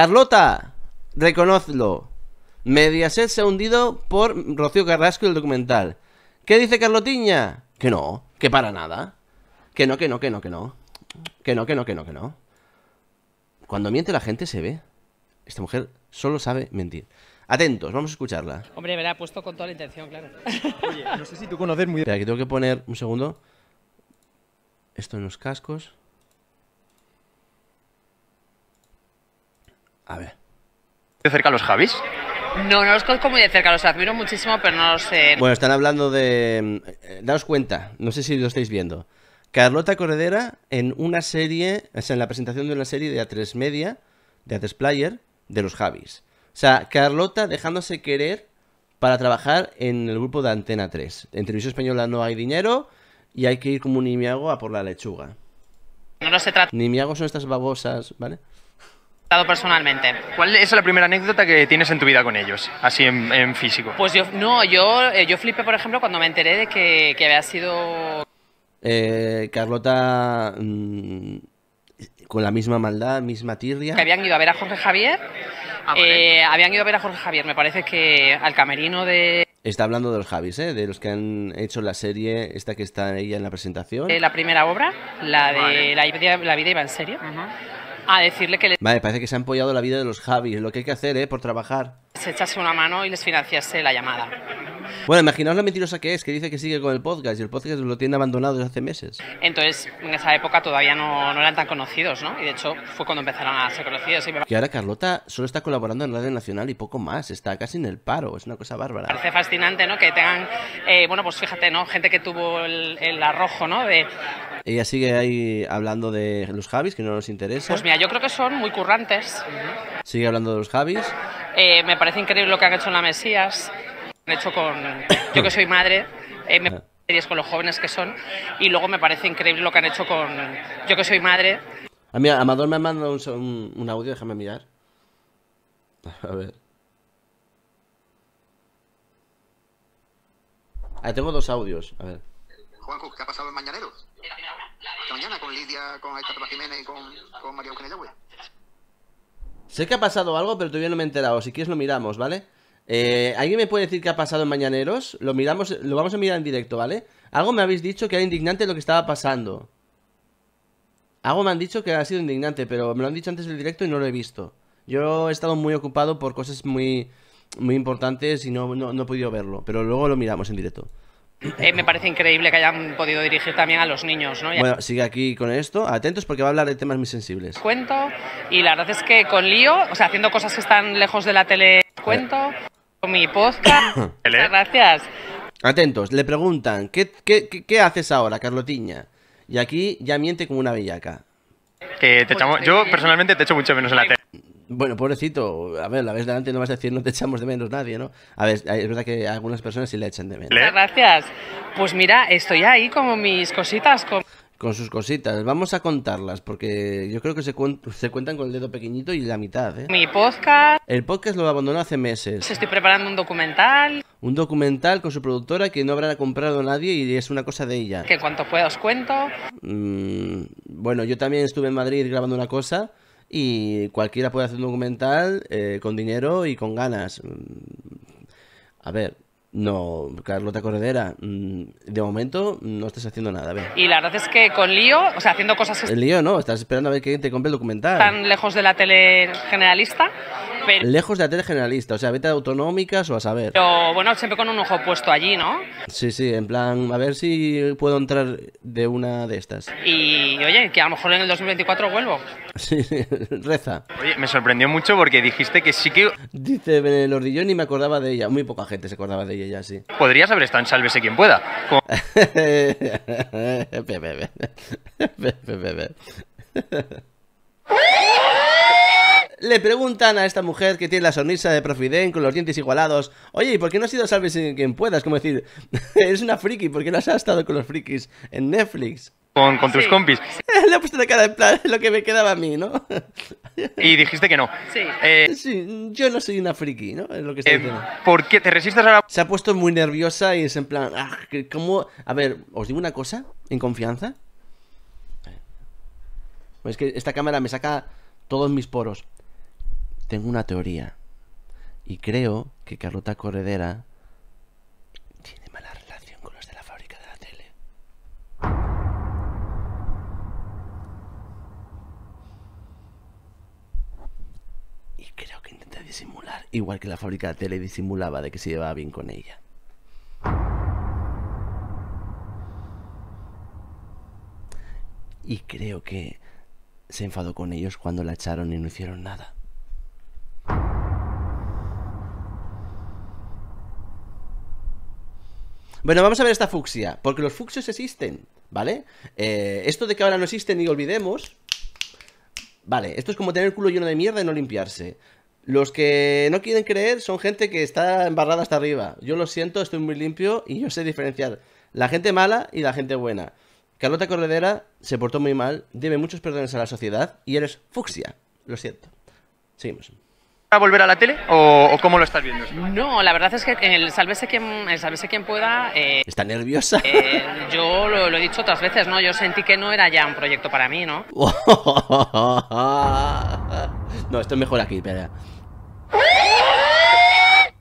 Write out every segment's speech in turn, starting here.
Carlota, reconozlo. Mediaset se ha hundido por Rocío Carrasco y el documental. ¿Qué dice Carlotiña? Que no, que para nada. Que no, que no, que no, que no. Que no, que no, que no, que no. Cuando miente la gente se ve. Esta mujer solo sabe mentir. Atentos, vamos a escucharla. Hombre, me la ha puesto con toda la intención, claro. Oye, no sé si tú conoces muy bien. que tengo que poner un segundo. Esto en los cascos. A ver. ¿De cerca los Javis? No, no los conozco muy de cerca, los admiro muchísimo, pero no los sé. Bueno, están hablando de. Mm, eh, daos cuenta, no sé si lo estáis viendo. Carlota Corredera en una serie, o sea, en la presentación de una serie de A3 Media, de A3 Player, de los Javis. O sea, Carlota dejándose querer para trabajar en el grupo de Antena 3. En televisión española no hay dinero y hay que ir como un nimiago a por la lechuga. No, se trata. Nimiagos son estas babosas, ¿vale? personalmente. ¿Cuál es la primera anécdota que tienes en tu vida con ellos, así en, físico? Pues yo, no, yo, eh, yo flipé, por ejemplo, cuando me enteré de que, que había sido... Eh, Carlota, mm, con la misma maldad, misma tirria. habían ido a ver a Jorge Javier. Ah, eh, habían ido a ver a Jorge Javier, me parece que al camerino de... Está hablando de los Javis, ¿eh? de los que han hecho la serie, esta que está ella en la presentación. la primera obra, la de la, vida, iba en serio. Ajá a decirle que Vale, parece que se han apoyado la vida de los Javis, lo que hay que hacer, ¿eh? Por trabajar. Se echase una mano y les financiase la llamada. Bueno, imaginaos la mentirosa que es, que dice que sigue con el podcast y el podcast lo tiene abandonado desde hace meses. Entonces, en esa época todavía no, eran tan conocidos, ¿no? Y de hecho fue cuando empezaron a ser conocidos. Y, ahora Carlota solo está colaborando en Radio Nacional y poco más, está casi en el paro, es una cosa bárbara. Parece fascinante, ¿no? Que tengan, eh, bueno, pues fíjate, ¿no? Gente que tuvo el, el arrojo, ¿no? De ella sigue ahí hablando de los Javis, que no nos interesa. Pues mira, yo creo que son muy currantes. Sigue hablando de los Javis. Eh, me parece increíble lo que han hecho en la Mesías. Han hecho con. Yo que soy madre, eh, me con los jóvenes que son. Y luego me parece increíble lo que han hecho con. Yo que soy madre. Ah, a Amador me ha mandado un, audio, déjame mirar. A ver. Ah, tengo dos audios. A ver. ¿qué ha pasado en Mañaneros? mañana con Lidia, con Jiménez y con, Sé que ha pasado algo, pero todavía no me he enterado. Si quieres lo miramos, ¿vale? Eh, ¿Alguien me puede decir qué ha pasado en Mañaneros? Lo miramos, lo vamos a mirar en directo, ¿vale? Algo me habéis dicho que era indignante lo que estaba pasando. Algo me han dicho que ha sido indignante, pero me lo han dicho antes del directo y no lo he visto. Yo he estado muy ocupado por cosas muy, muy importantes y no, no, no he podido verlo, pero luego lo miramos en directo. Eh, me parece increíble que hayan podido dirigir también a los niños. ¿no? Bueno, sigue aquí con esto. Atentos porque va a hablar de temas muy sensibles. Cuento, y la verdad es que con lío, o sea, haciendo cosas que están lejos de la tele, cuento. Con mi podcast. gracias. Atentos, le preguntan, ¿qué, haces ahora, Carlotiña? Y aquí ya miente como una bellaca. Pues yo personalmente te echo mucho menos en la tele. Bueno, pobrecito, a ver, la vez delante no vas a decir no te echamos de menos nadie, ¿no? A ver, es verdad que algunas personas sí le echan de menos. Muchas Gracias. Pues mira, estoy ahí como mis cositas. Con... sus cositas, vamos a contarlas, porque yo creo que se, cuentan con el dedo pequeñito y la mitad, ¿eh? Mi podcast. El podcast lo abandonó hace meses. Estoy preparando un documental. Un documental con su productora que no habrá comprado nadie y es una cosa de ella. Que cuanto pueda os cuento. Mm, bueno, yo también estuve en Madrid grabando una cosa y cualquiera puede hacer un documental eh, con dinero y con ganas. Mm, a ver, no, Carlota Corredera, mm, de momento no estás haciendo nada. Y la verdad es que con lío, o sea, haciendo cosas... El lío no, estás esperando a ver quién te compre el documental. Tan lejos de la tele generalista, Lejos de hacer generalista, o sea, vete autonómicas o a saber. Pero bueno, siempre con un ojo puesto allí, ¿no? Sí, sí, en plan, a ver si puedo entrar de una de estas. Y oye, que a lo mejor en el 2024 vuelvo. Sí, reza. Oye, me sorprendió mucho porque dijiste que sí que... Dice Ordillón y me acordaba de ella. Muy poca gente se acordaba de ella sí. Podrías haber estado en Sálvese quien pueda le preguntan a esta mujer que tiene la sonrisa de Profiden con los dientes igualados, oye, ¿y por qué no has ido a Salve sin quien puedas? Como decir, eres una friki, ¿por qué no has estado con los frikis en Netflix? Con, tus compis. Le he puesto la cara en plan, lo que me quedaba a mí, ¿no? y dijiste que no. Sí. Eh, yo no soy una friki, ¿no? Es lo que está eh, ¿Por qué te resistes a la... Se ha puesto muy nerviosa y es en plan, ah, ¿cómo? A ver, os digo una cosa, en confianza. es que esta cámara me saca todos mis poros tengo una teoría. Y creo que Carlota Corredera tiene mala relación con los de la fábrica de la tele. Y creo que intenta disimular, igual que la fábrica de la tele disimulaba de que se llevaba bien con ella. Y creo que se enfadó con ellos cuando la echaron y no hicieron nada. Bueno, vamos a ver esta fucsia, porque los fucsios existen, ¿vale? Eh, esto de que ahora no existen ni olvidemos... Vale, esto es como tener el culo lleno de mierda y no limpiarse. Los que no quieren creer son gente que está embarrada hasta arriba. Yo lo siento, estoy muy limpio y yo sé diferenciar la gente mala y la gente buena. Carlota Corredera se portó muy mal, debe muchos perdones a la sociedad y eres fucsia. Lo siento. Seguimos a volver a la tele o, cómo lo estás viendo? No, la verdad es que el Salvese quien, pueda... Eh, ¿Está nerviosa? Eh, yo lo, he dicho otras veces, ¿no? Yo sentí que no era ya un proyecto para mí, ¿no? no, esto es mejor aquí, espera.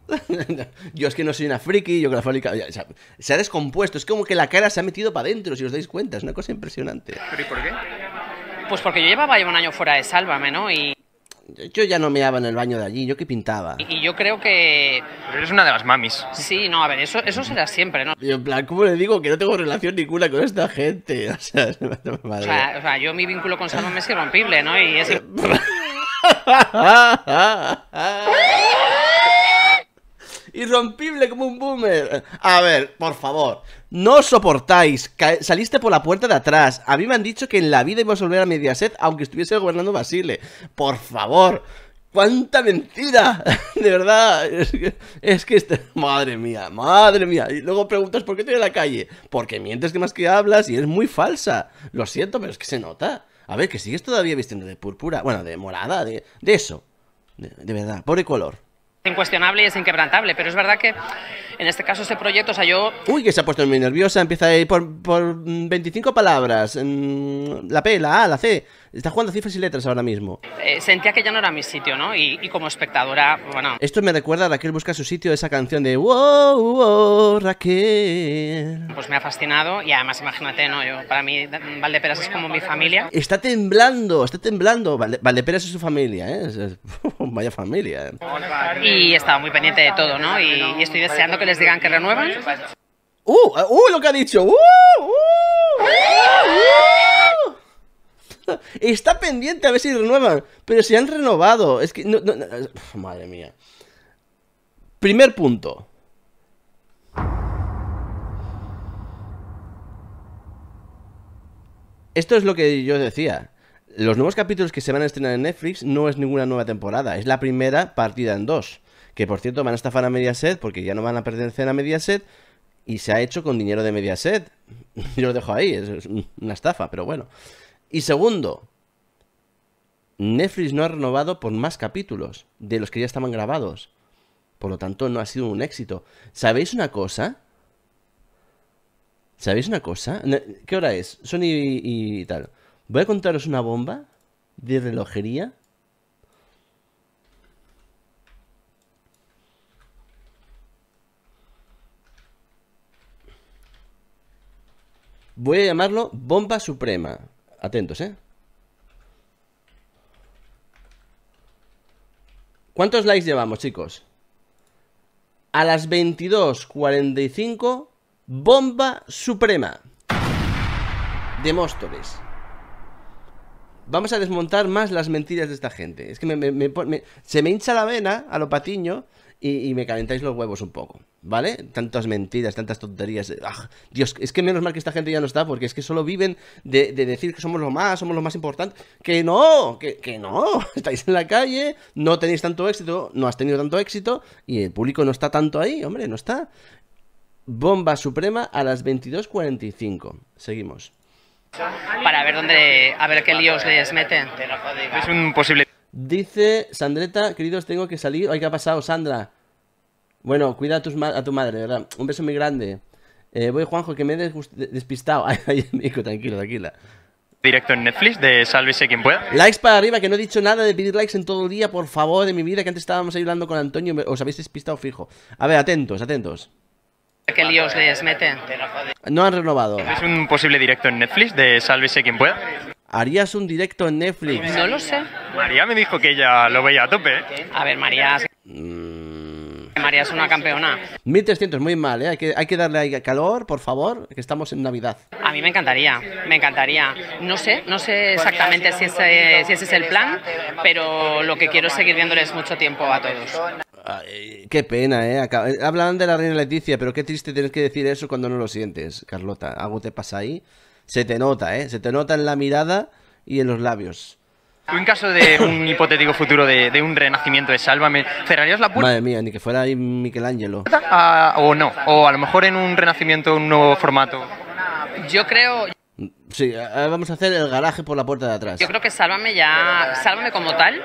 yo es que no soy una friki, yo que la fábrica... se ha descompuesto, es como que la cara se ha metido para adentro, si os dais cuenta, es una cosa impresionante. ¿Pero y por qué? Pues porque yo llevaba ya un año fuera de Sálvame, ¿no? Y yo ya no meaba en el baño de allí, yo que pintaba. Y, yo creo que... Pero eres una de las mamis. Sí, no, a ver, eso, eso será siempre, ¿no? Y en plan, ¿cómo le digo que no tengo relación ninguna con esta gente? O sea, O sea, yo mi vínculo con Salomé es irrompible, ¿no? Y es... irrompible como un boomer. A ver, por favor, no soportáis, saliste por la puerta de atrás. A mí me han dicho que en la vida iba a volver a Mediaset aunque estuviese gobernando Basile. Por favor, ¡Cuánta mentira! De verdad, es que, este, madre mía, madre mía. Y luego preguntas por qué estoy en la calle. Porque mientes que más que hablas y es muy falsa. Lo siento, pero es que se nota. A ver, que sigues todavía vistiendo de púrpura, bueno, de morada, de, eso. De, de verdad, pobre color incuestionable y es inquebrantable, pero es verdad que en este caso ese proyecto, o sea, yo... Uy, que se ha puesto muy nerviosa, empieza ahí por, por 25 mm, palabras, mm, la P, la A, la C, está jugando cifras y letras ahora mismo. Eh, sentía que ya no era mi sitio, ¿no? Y, como espectadora, bueno... Esto me recuerda a Raquel Busca su sitio, esa canción de wow, Raquel... Pues me ha fascinado y además imagínate, ¿no? Yo, para mí Valdeperas es como mi familia. Está temblando, está temblando, Valdeperas es su familia, ¿eh? vaya familia. ¿eh? y estaba muy pendiente de todo, ¿no? Y, estoy deseando que les digan que renuevan. ¡Uh! ¡Uh! uh lo que ha dicho. Uh, ¡Uh! ¡Uh! Está pendiente a ver si renuevan. Pero si han renovado. Es que. No, madre mía. Primer punto. Esto es lo que yo decía. Los nuevos capítulos que se van a estrenar en Netflix no es ninguna nueva temporada, es la primera partida en dos. Que por cierto van a estafar a Mediaset porque ya no van a pertenecer a Mediaset y se ha hecho con dinero de Mediaset. Yo lo dejo ahí, es una estafa, pero bueno. Y segundo, Netflix no ha renovado por más capítulos de los que ya estaban grabados. Por lo tanto, no ha sido un éxito. ¿Sabéis una cosa? ¿Sabéis una cosa? ¿Qué hora es? Sony y, y tal. Voy a contaros una bomba de relojería. Voy a llamarlo Bomba Suprema. Atentos, ¿eh? ¿Cuántos likes llevamos, chicos? A las 22.45, Bomba Suprema. De Móstoles vamos a desmontar más las mentiras de esta gente. Es que se me hincha la vena a lo patiño y, me calentáis los huevos un poco, ¿vale? Tantas mentiras, tantas tonterías. Eh, ah, Dios, es que menos mal que esta gente ya no está, porque es que solo viven de, decir que somos lo más, somos lo más importante. ¡Que no! ¡Que, que no! Estáis en la calle, no tenéis tanto éxito, no has tenido tanto éxito, y el público no está tanto ahí, hombre, no está. Bomba suprema a las 22.45. Seguimos para ver dónde, a ver qué líos les meten Es un posible. Dice Sandreta, queridos, tengo que salir. Ay, ¿qué ha pasado, Sandra? Bueno, cuida a, tu madre, ¿verdad? Un beso muy grande. Eh, voy, Juanjo, que me he despistado. Ay, amigo, tranquilo, tranquila. Directo en Netflix de Sálvese quien pueda. Likes para arriba, que no he dicho nada de pedir likes en todo el día, por favor, de mi vida, que antes estábamos ahí hablando con Antonio, os habéis despistado fijo. A ver, atentos, atentos qué líos les mete. No han renovado. ¿Es un posible directo en Netflix de Sálvese quien pueda? ¿Harías un directo en Netflix? No lo sé. María me dijo que ella lo veía a tope. ¿eh? A ver, María. Mm. María es una campeona. 1300, muy mal, ¿eh? Hay que, hay que darle calor, por favor, que estamos en Navidad. A mí me encantaría, me encantaría. No sé, no sé exactamente si ese, si ese es el plan, pero lo que quiero es seguir viéndoles mucho tiempo a todos qué pena, ¿eh? eh hablan Hablaban de la reina Leticia, pero qué triste tienes que decir eso cuando no lo sientes, Carlota. Algo te pasa ahí. Se te nota, ¿eh? Se te nota en la mirada y en los labios. en caso de un hipotético futuro de, un renacimiento de Sálvame, ¿cerrarías la puerta? Madre mía, ni que fuera ahí Michelangelo. Ah, o no, o a lo mejor en un renacimiento, un nuevo formato. Yo creo... Sí, vamos a hacer el garaje por la puerta de atrás. Yo creo que Sálvame ya, Sálvame como tal,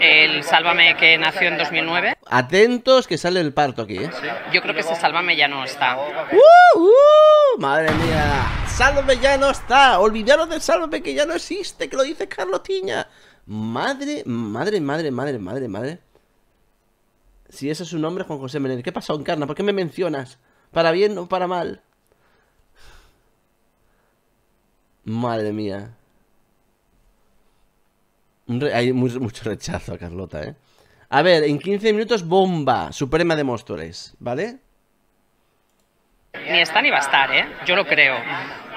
el Sálvame que nació en 2009. Atentos que sale el parto aquí, ¿eh? Yo creo que ese Sálvame ya no está. ¡Uh, uh! ¡Madre mía! ¡Sálvame ya no está! Olvidaros del Sálvame que ya no existe, que lo dice Carlos Tiña. Madre, madre, madre, madre, madre, madre. Si ese es su nombre, Juan José Menéndez. ¿Qué pasó, Encarna? ¿Por qué me mencionas? ¿Para bien o para mal? Madre mía. Hay mucho rechazo a Carlota, ¿eh? A ver, en 15 minutos, bomba. Suprema de monstruos, ¿vale? Ni está ni va a estar, ¿eh? Yo lo creo.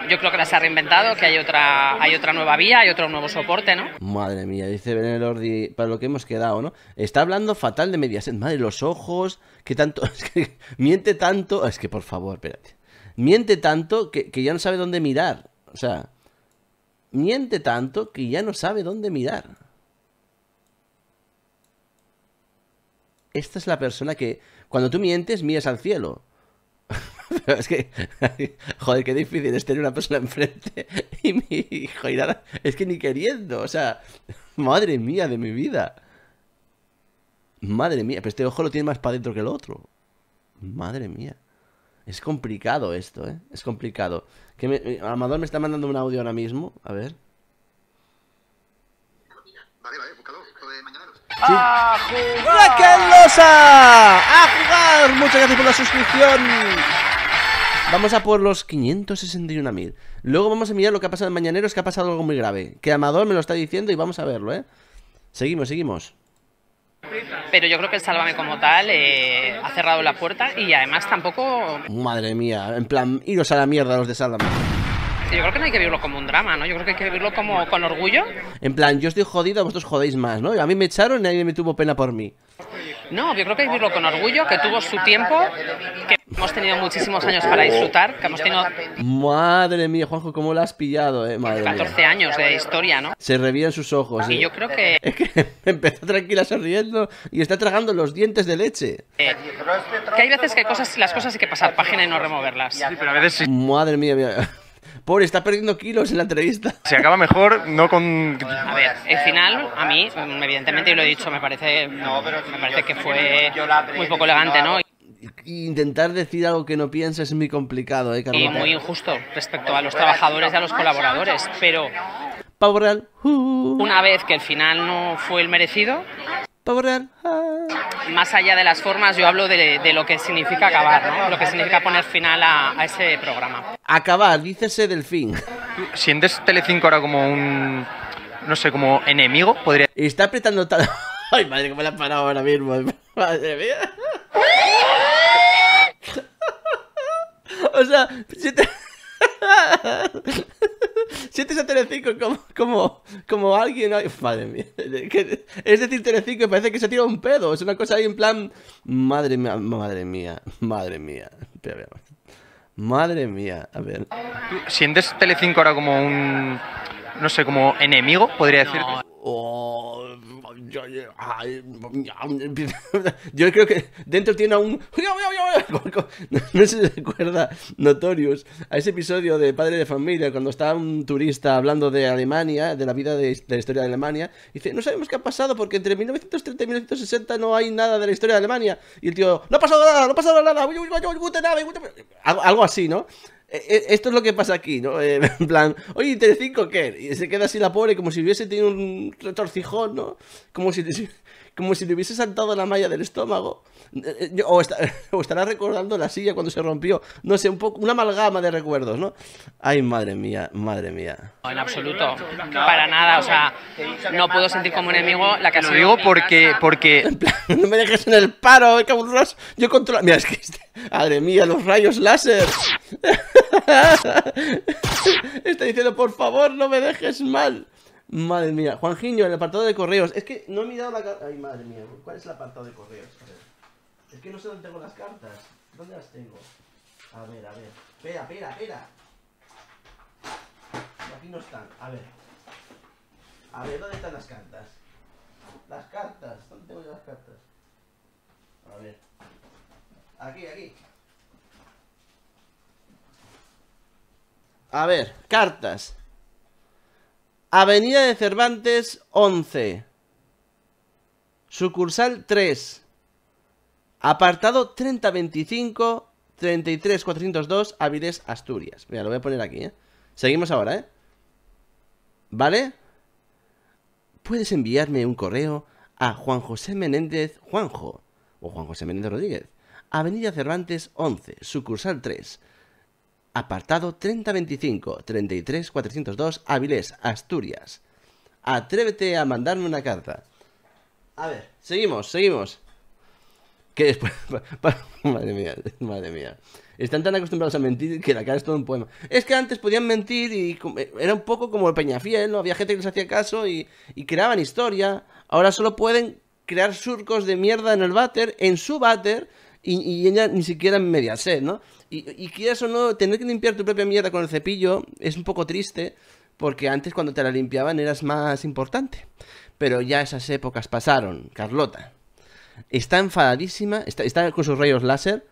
Yo creo que las ha reinventado, que hay otra, hay otra nueva vía, hay otro nuevo soporte, ¿no? Madre mía, dice Benelordi, para lo que hemos quedado, ¿no? Está hablando fatal de Mediaset. Madre, los ojos, que tanto... Es que, miente tanto... Es que, por favor, espérate. Miente tanto que, que ya no sabe dónde mirar. O sea... Miente tanto que ya no sabe dónde mirar. Esta es la persona que, cuando tú mientes, miras al cielo. Pero es que, joder, qué difícil es tener una persona enfrente y mi hijo y es que ni queriendo, o sea, madre mía de mi vida. Madre mía, pero este ojo lo tiene más para adentro que el otro. Madre mía. Es complicado esto, ¿eh? Es complicado. Eh, Amador me está mandando un audio ahora mismo. A ver. Vale, vale, de ¡A jugar! ¡A jugar! Muchas gracias por la suscripción. Vamos a por los 561.000. Luego vamos a mirar lo que ha pasado en Es que ha pasado algo muy grave. Que Amador me lo está diciendo y vamos a verlo, ¿eh? Seguimos, seguimos. Pero yo creo que el Sálvame como tal eh, ha cerrado la puerta y además tampoco... Madre mía, en plan, iros a la mierda los de Sálvame. Yo creo que no hay que vivirlo como un drama, ¿no? Yo creo que hay que vivirlo como con orgullo. En plan, yo estoy jodido, vosotros jodéis más, ¿no? A mí me echaron y nadie me tuvo pena por mí. No, yo creo que hay vivirlo con orgullo, que tuvo su tiempo, que hemos tenido muchísimos años para disfrutar, que hemos tenido... Madre mía, Juanjo, cómo la has pillado, eh, madre 14 años de historia, ¿no? Se revían sus ojos. Y eh. yo creo que... empezó tranquila sonriendo y está tragando los dientes de leche. Eh, que hay veces que cosas, las cosas hay que pasar página y no removerlas. Madre mía, mía. Pobre, está perdiendo kilos en la entrevista. Se acaba mejor, no con... A ver, el final, a mí, evidentemente, yo lo he dicho, me parece, pero me parece que fue muy poco elegante, ¿no? intentar decir algo que no piensa es muy complicado, ¿eh, Y muy injusto respecto a los trabajadores y a los colaboradores, pero... Pau Real. Uh. Una vez que el final no fue el merecido, más allá de las formas, yo hablo de, lo que significa acabar, ¿no? Lo que significa poner final a, ese programa. Acabar, dícese del fin. ¿Sientes Telecinco ahora como un, no sé, como enemigo? Podría... Está apretando tal... Ay, madre, cómo me la han parado ahora mismo. Madre mía. o sea, si te... Sientes este a Telecinco como, como, alguien... madre mía. Es decir, Telecinco parece que se tira un pedo. Es una cosa ahí en plan... Madre mía, madre mía, madre mía. Madre mía, a ver. ¿Sientes Telecinco ahora como un... no sé, como enemigo, podría decir? Oh yo, creo que dentro tiene un... No sé recuerda Notorious a ese episodio de Padre de Familia cuando está un turista hablando de Alemania, de la vida de, la historia de Alemania. Y dice, no sabemos qué ha pasado porque entre 1930 y 1960 no hay nada de la historia de Alemania. Y el tío, no ha pasado nada, no ha pasado nada, algo así, ¿no? Eh, eh, esto es lo que pasa aquí, ¿no? Eh, en plan, oye, T5, ¿qué? Y se queda así la pobre como si hubiese tenido un retorcijón, ¿no? Como si como si le hubiese saltado la malla del estómago. Eh, eh, o, estará recordando la silla cuando se rompió. No sé, un poco, una amalgama de recuerdos, ¿no? Ay, madre mía, madre mía. en absoluto, para nada. O sea, no puedo sentir como enemigo la que Lo digo porque. porque... no me dejes en el paro, eh, cabrón. Yo controlo. Mira, es que. Este, madre mía, los rayos láser. Está diciendo, por favor, no me dejes mal. Madre mía, Juanjiño, el apartado de correos. Es que no he mirado la Ay, madre mía, ¿cuál es el apartado de correos? A ver. Es que no sé dónde tengo las cartas. ¿Dónde las tengo? A ver, a ver. Espera, espera, espera. Aquí no están. A ver. A ver, ¿dónde están las cartas? Las cartas. ¿Dónde tengo yo las cartas? A ver. Aquí, aquí. A ver, cartas. Avenida de Cervantes 11. Sucursal 3. Apartado 3025 33402 Avilés, Asturias. Mira, lo voy a poner aquí, ¿eh? Seguimos ahora, ¿eh? ¿Vale? Puedes enviarme un correo a Juan José Menéndez Juanjo o Juan José Menéndez Rodríguez. Avenida Cervantes 11, sucursal 3 apartado 3025 33402, 402 Avilés, Asturias. Atrévete a mandarme una carta. A ver, seguimos, seguimos. Que después. madre mía, madre mía. Están tan acostumbrados a mentir que la cara es todo un poema. Es que antes podían mentir y era un poco como el Peñafiel, ¿no? Había gente que les hacía caso y, y creaban historia. Ahora solo pueden crear surcos de mierda en el váter, en su váter, y, ella ni siquiera en media sed, ¿no? Y, y quieras o no, tener que limpiar tu propia mierda con el cepillo es un poco triste, porque antes cuando te la limpiaban eras más importante. Pero ya esas épocas pasaron, Carlota. Está enfadadísima, está, está con sus rayos láser.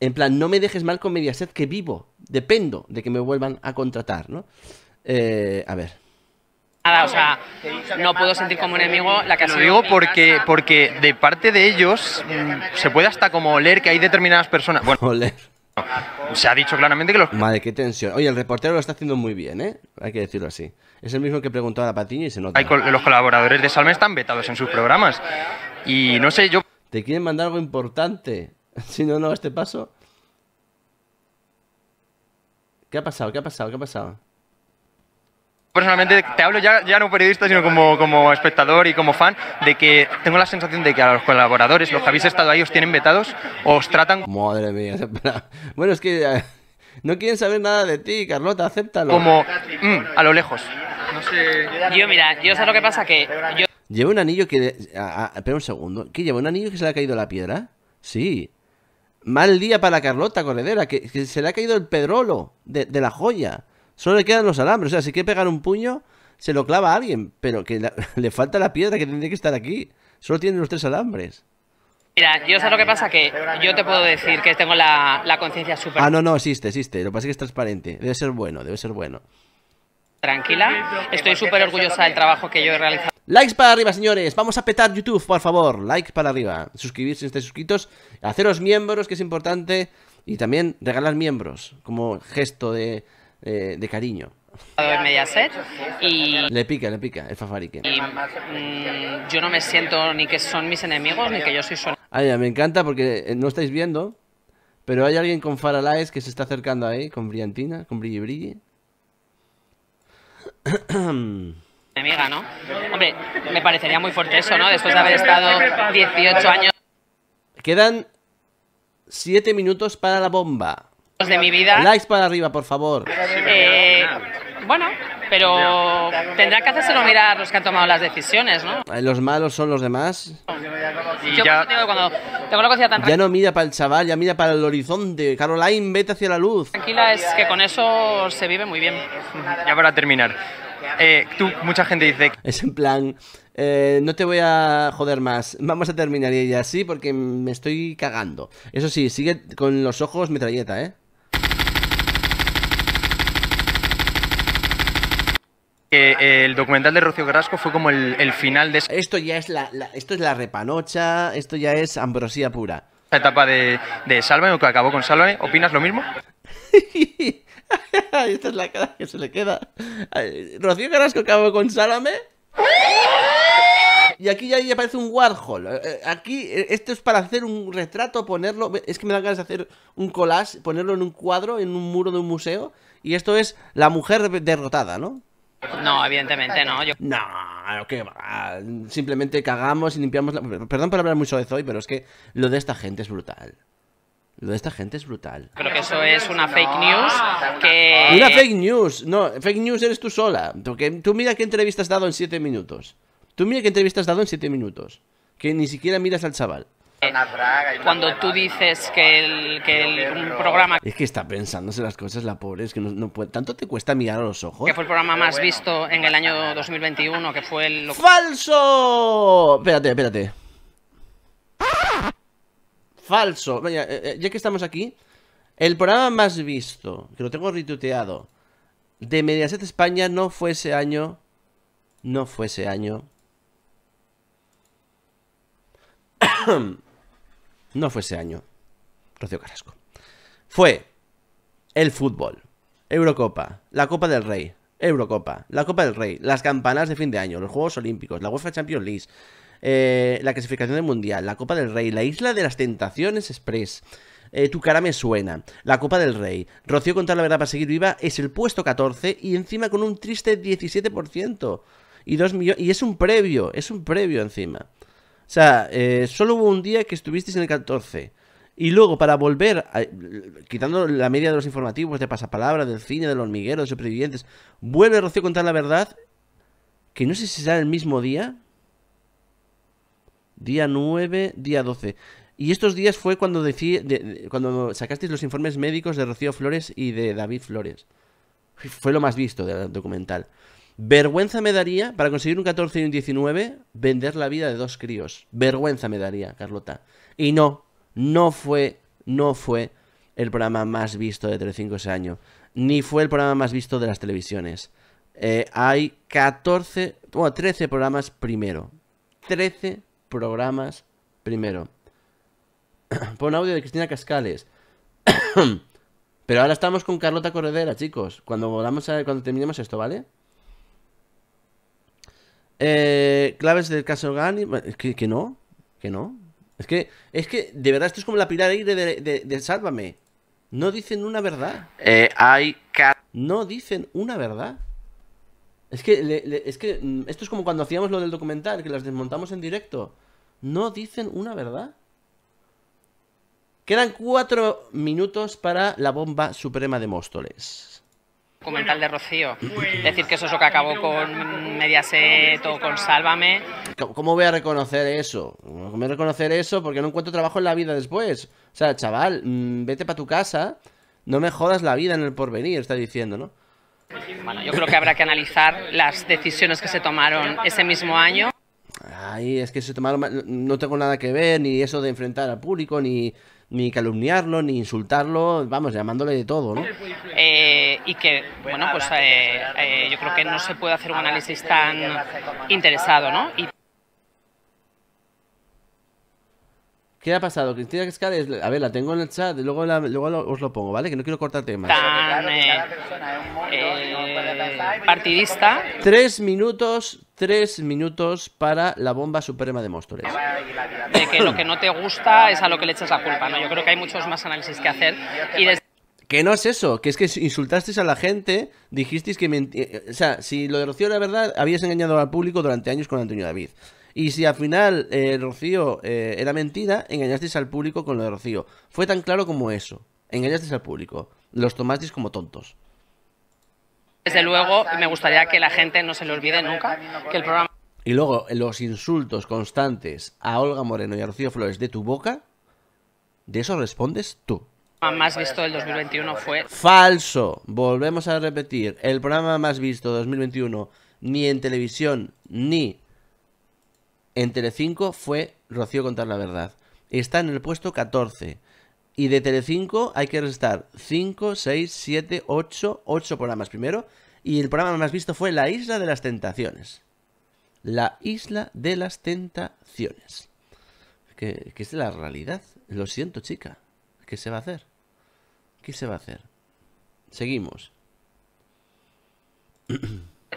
En plan, no me dejes mal con Mediaset que vivo. Dependo de que me vuelvan a contratar, ¿no? Eh, a ver nada, o sea, no puedo sentir como enemigo la que Lo digo porque, porque de parte de ellos mm, se puede hasta como leer que hay determinadas personas. Bueno, oler. Se ha dicho claramente que los. Madre, qué tensión. Oye, el reportero lo está haciendo muy bien, ¿eh? Hay que decirlo así. Es el mismo que preguntó a la Patiño y se nota. los colaboradores de Salme están vetados en sus programas. Y no sé, yo. ¿Te quieren mandar algo importante? Si no, no, este paso. ¿Qué ha pasado? ¿Qué ha pasado? ¿Qué ha pasado? personalmente, te hablo ya, ya no periodista, sino como, como espectador y como fan, de que tengo la sensación de que a los colaboradores, los que habéis estado ahí, os tienen vetados, os tratan... Madre mía, Bueno, es que... Eh, no quieren saber nada de ti, Carlota, acéptalo. Como mm, a lo lejos. Yo, mira, yo sé lo que pasa que. un anillo que. espera un segundo. ¿Qué lleva? ¿Un anillo que se le ha caído la piedra? Sí. Mal día para Carlota Corredera, que, se le ha caído el pedrolo de la joya. Solo le quedan los alambres. O sea, si quiere pegar un puño, se lo clava a alguien. Pero que le falta la piedra que tendría que estar aquí. Solo tiene los tres alambres. Mira, yo sé lo que pasa que yo te puedo decir que tengo la, conciencia súper... Ah, no, no, existe, existe. Lo que pasa es que es transparente. Debe ser bueno, debe ser bueno. Tranquila, estoy súper orgullosa del trabajo que yo he realizado. Likes para arriba, señores. Vamos a petar YouTube, por favor. like para arriba. Suscribirse si estáis suscritos. Haceros miembros, que es importante. Y también regalar miembros como gesto de eh, de cariño. y... Le pica, le pica, el fafarique. Y, mm, yo no me siento ni que son mis enemigos ni que yo soy solo. Ah, me encanta porque eh, no estáis viendo, pero hay alguien con Faralaes que se está acercando ahí, con Briantina, con Brilli Brilli. Enemiga, ¿no? Hombre, me parecería muy fuerte eso, ¿no? Después de haber estado 18 años. Quedan 7 minutos para la bomba. Pues de mi vida. Likes para arriba, por favor. Eh, bueno, pero tendrá que hacérselo mirar los que han tomado las decisiones, ¿no? Eh, los malos son los demás. Yo ya... cuando te tan Ya no mira para el chaval, ya mira para el horizonte. Caroline, vete hacia la luz. Tranquila, es que con eso se vive muy bien. Ya para terminar. Eh, tú, mucha gente dice... Es en plan, eh, no te voy a joder más, vamos a terminar y así porque me estoy cagando. Eso sí, sigue con los ojos metralleta, ¿eh? el documental de Rocío Carrasco fue como el, final de... Esto ya es la, esto es la repanocha, esto ya es ambrosía pura. La etapa de, de Sálvame, o que acabó con Sálvame, ¿opinas lo mismo? Esta es la cara que se le queda. Rocío Carrasco acabó con Sálvame. Y aquí ya, aparece parece un Warhol. Eh, eh, aquí, eh, esto es para hacer un retrato, ponerlo. Es que me da ganas de hacer un collage, ponerlo en un cuadro, en un muro de un museo. Y esto es la mujer derrotada, ¿no? No, evidentemente no. Yo... No, que Simplemente cagamos y limpiamos la... Perdón por hablar mucho de hoy, pero es que lo de esta gente es brutal. Lo de esta gente es brutal. Creo que eso es una fake news. Una fake news. No, fake news eres tú sola. tú mira qué entrevista has dado en 7 minutos. Tú mira qué entrevista has dado en 7 minutos. Que ni siquiera miras al chaval cuando tú dices que, el, el, programa... Es que está pensándose las cosas la pobre, es que no, Tanto te cuesta mirar a los ojos. Que fue el programa más visto en el año 2021, que fue el... ¡Falso! Espérate, espérate. Falso. Eh, eh, ya que estamos aquí, el programa más visto, que lo tengo retuiteado, de Mediaset España no fue ese año. No fue ese año. No fue ese año, Rocío Carrasco. Fue el fútbol, Eurocopa, la Copa del Rey, Eurocopa, la Copa del Rey, las campanas de fin de año, los Juegos Olímpicos, la UEFA Champions League, eh, la clasificación del Mundial, la Copa del Rey, la Isla de las Tentaciones Express. Eh, tu cara me suena. La Copa del Rey. Rocío contar la verdad para seguir viva es el puesto 14 y encima con un triste 17%. Y, 2 y es un previo, es un previo encima. O sea, eh, solo hubo un día que estuvisteis en el 14. Y luego, para volver, quitando la media de los informativos, de pasapalabra, del cine, del hormiguero, de supervivientes, vuelve Rocío a contar la verdad, que no sé si será el mismo día. Día 9, día 12. Y estos días fue cuando, decí, cuando sacasteis los informes médicos de Rocío Flores y de David Flores. Fue lo más visto del documental. Vergüenza me daría, para conseguir un 14 y un 19, vender la vida de dos críos. Vergüenza me daría, Carlota. Y no, no fue, no fue el programa más visto de 3-5 ese año. Ni fue el programa más visto de las televisiones. Eh, hay 14, bueno, 13 programas primero. 13 programas primero. Pon audio de Cristina Cascales. Pero ahora estamos con Carlota Corredera, chicos. Cuando, volamos a, cuando terminemos esto, ¿vale? Eh, claves del caso Gani. Que, que no, que no. Es que, es que, de verdad, esto es como la pilar aire de, de, de Sálvame. No dicen una verdad. Eh, hay No dicen una verdad. Es que, es que mm, esto es como cuando hacíamos lo del documental, que las desmontamos en directo. No dicen una verdad. Quedan cuatro minutos para la bomba suprema de Móstoles documental de Rocío. Decir que eso es lo que acabó con Mediaset o con Sálvame. ¿Cómo voy a reconocer eso? ¿Cómo voy a reconocer eso? Porque no encuentro trabajo en la vida después. O sea, chaval, mm, vete para tu casa, no me jodas la vida en el porvenir, está diciendo, ¿no? Bueno, yo creo que habrá que analizar las decisiones que se tomaron ese mismo año. Ay, es que se tomaron, no tengo nada que ver, ni eso de enfrentar al público, ni ni calumniarlo, ni insultarlo, vamos, llamándole de todo, ¿no? Eh, y que, bueno, pues eh, eh, yo creo que no se puede hacer un análisis tan interesado, ¿no? ¿Qué ha pasado? Cristina Cascades, a ver, la tengo en el chat, luego, luego os lo pongo, ¿vale? Que no quiero cortar temas. Tan, partidista. Tres minutos, tres minutos para la bomba suprema de Móstoles. De que lo que no te gusta es a lo que le echas la culpa, ¿no? Yo creo que hay muchos más análisis que hacer. Que no es eso, que es que insultasteis a la gente, dijisteis que... Eh, o sea, si lo de Rocío era verdad, habías engañado al público durante años con Antonio David. Y si al final eh, Rocío eh, era mentira, engañasteis al público con lo de Rocío. Fue tan claro como eso. Engañasteis al público. Los tomasteis como tontos. Desde luego, me gustaría que la gente no se le olvide nunca que el programa... Y luego los insultos constantes a Olga Moreno y a Rocío Flores de tu boca, de eso respondes tú más visto del 2021 fue... Falso. Volvemos a repetir. El programa más visto 2021, ni en televisión, ni en Telecinco, fue Rocío Contar la Verdad. Está en el puesto 14. Y de Telecinco hay que restar 5, 6, 7, 8, 8 programas primero. Y el programa más visto fue La Isla de las Tentaciones. La Isla de las Tentaciones. Que, que es la realidad. Lo siento, chica. ¿Qué se va a hacer? ¿Qué se va a hacer? Seguimos.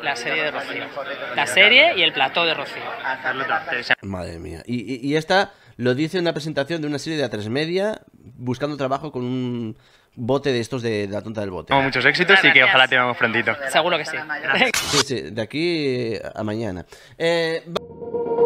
La serie de Rocío. La serie y el plató de Rocío. Madre mía. y, y esta lo dice en una presentación de una serie de A3 Media buscando trabajo con un bote de estos de, la tonta del bote. muchos éxitos y que ojalá te veamos prontito. Seguro que sí. Sí, sí, de aquí a mañana. Eh,